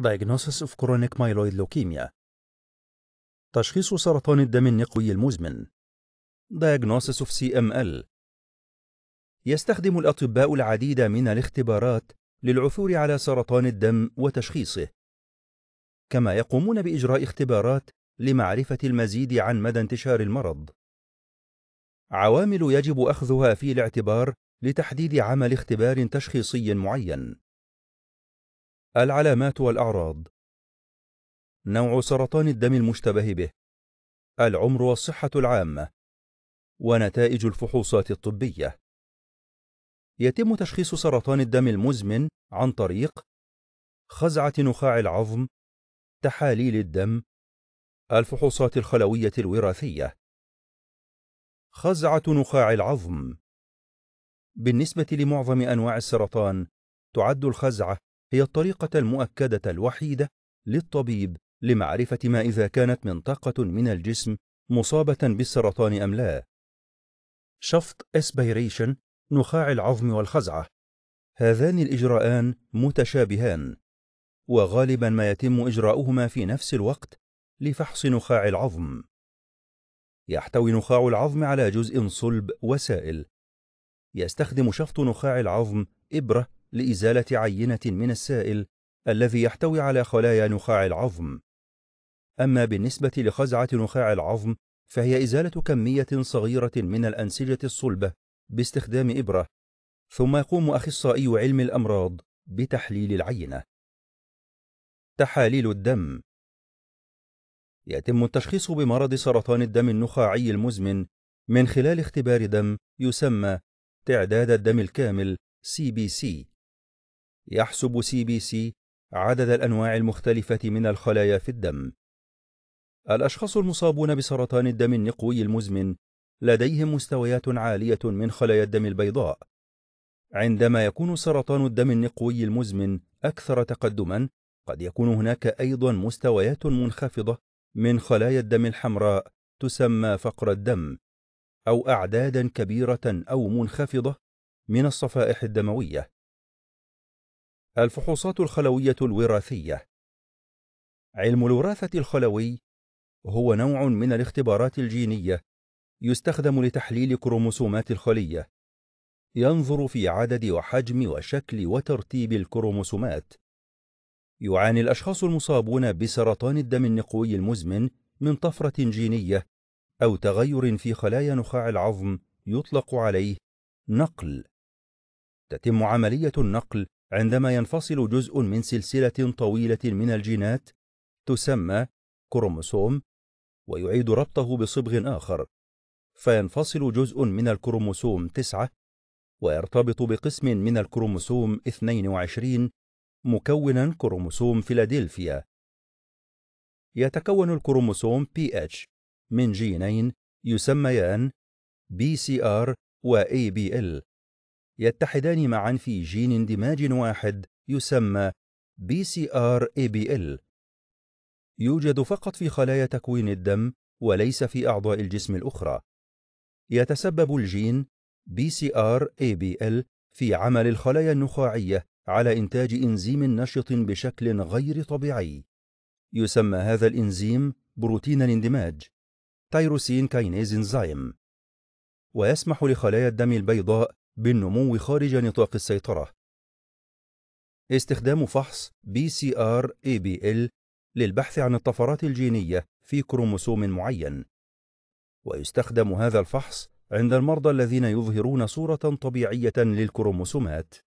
Diagnosis of Chronic Myeloid Leukemia تشخيص سرطان الدم النقوي المزمن Diagnosis of CML يستخدم الأطباء العديد من الاختبارات للعثور على سرطان الدم وتشخيصه كما يقومون بإجراء اختبارات لمعرفة المزيد عن مدى انتشار المرض عوامل يجب أخذها في الاعتبار لتحديد عمل اختبار تشخيصي معين العلامات والأعراض نوع سرطان الدم المشتبه به العمر والصحة العامة ونتائج الفحوصات الطبية يتم تشخيص سرطان الدم المزمن عن طريق خزعة نخاع العظم تحاليل الدم الفحوصات الخلوية الوراثية خزعة نخاع العظم بالنسبة لمعظم أنواع السرطان تعد الخزعة هي الطريقة المؤكدة الوحيدة للطبيب لمعرفة ما إذا كانت منطقة من الجسم مصابة بالسرطان أم لا شفط اسبيريشن نخاع العظم والخزعة هذان الإجراءان متشابهان وغالبا ما يتم إجراؤهما في نفس الوقت لفحص نخاع العظم يحتوي نخاع العظم على جزء صلب وسائل يستخدم شفط نخاع العظم إبرة لإزالة عينة من السائل الذي يحتوي على خلايا نخاع العظم أما بالنسبة لخزعة نخاع العظم فهي إزالة كمية صغيرة من الأنسجة الصلبة باستخدام إبرة ثم يقوم أخصائي علم الأمراض بتحليل العينة تحاليل الدم يتم التشخيص بمرض سرطان الدم النخاعي المزمن من خلال اختبار دم يسمى تعداد الدم الكامل CBC يحسب سي بي سي عدد الأنواع المختلفة من الخلايا في الدم. الأشخاص المصابون بسرطان الدم النقوي المزمن لديهم مستويات عالية من خلايا الدم البيضاء. عندما يكون سرطان الدم النقوي المزمن أكثر تقدمًا، قد يكون هناك أيضًا مستويات منخفضة من خلايا الدم الحمراء تسمى فقر الدم، أو أعدادًا كبيرة أو منخفضة من الصفائح الدموية. الفحوصات الخلوية الوراثية علم الوراثة الخلوي هو نوع من الاختبارات الجينية يستخدم لتحليل كروموسومات الخلية ينظر في عدد وحجم وشكل وترتيب الكروموسومات يعاني الأشخاص المصابون بسرطان الدم النقوي المزمن من طفرة جينية أو تغير في خلايا نخاع العظم يطلق عليه نقل تتم عملية النقل عندما ينفصل جزء من سلسلة طويلة من الجينات تسمى كروموسوم ويعيد ربطه بصبغ آخر فينفصل جزء من الكروموسوم 9 ويرتبط بقسم من الكروموسوم 22 مكونا كروموسوم فيلادلفيا يتكون الكروموسوم PH من جينين يسميان BCR و ABL يتحدان معا في جين اندماج واحد يسمى BCR-ABL يوجد فقط في خلايا تكوين الدم وليس في أعضاء الجسم الأخرى يتسبب الجين BCR-ABL في عمل الخلايا النخاعية على إنتاج إنزيم نشط بشكل غير طبيعي يسمى هذا الإنزيم بروتين الاندماج تيروسين كاينيز انزيم ويسمح لخلايا الدم البيضاء بالنمو خارج نطاق السيطرة. استخدام فحص BCR-ABL للبحث عن الطفرات الجينية في كروموسوم معين. ويستخدم هذا الفحص عند المرضى الذين يظهرون صورة طبيعية للكروموسومات.